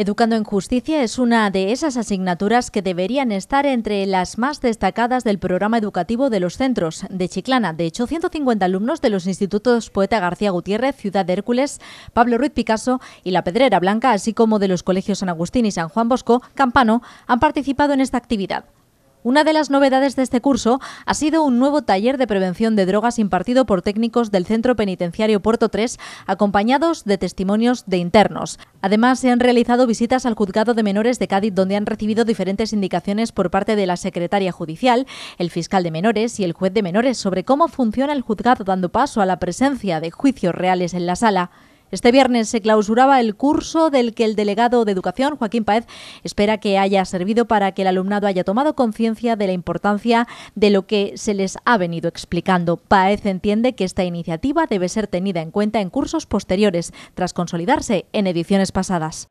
Educando en Justicia es una de esas asignaturas que deberían estar entre las más destacadas del programa educativo de los centros de Chiclana. De hecho, 150 alumnos de los institutos Poeta García Gutiérrez, Ciudad de Hércules, Pablo Ruiz Picasso y La Pedrera Blanca, así como de los colegios San Agustín y San Juan Bosco, Campano, han participado en esta actividad. Una de las novedades de este curso ha sido un nuevo taller de prevención de drogas impartido por técnicos del Centro Penitenciario Puerto 3, acompañados de testimonios de internos. Además, se han realizado visitas al juzgado de menores de Cádiz, donde han recibido diferentes indicaciones por parte de la secretaria judicial, el fiscal de menores y el juez de menores sobre cómo funciona el juzgado, dando paso a la presencia de juicios reales en la sala. Este viernes se clausuraba el curso del que el delegado de Educación, Joaquín Paez, espera que haya servido para que el alumnado haya tomado conciencia de la importancia de lo que se les ha venido explicando. Paez entiende que esta iniciativa debe ser tenida en cuenta en cursos posteriores, tras consolidarse en ediciones pasadas.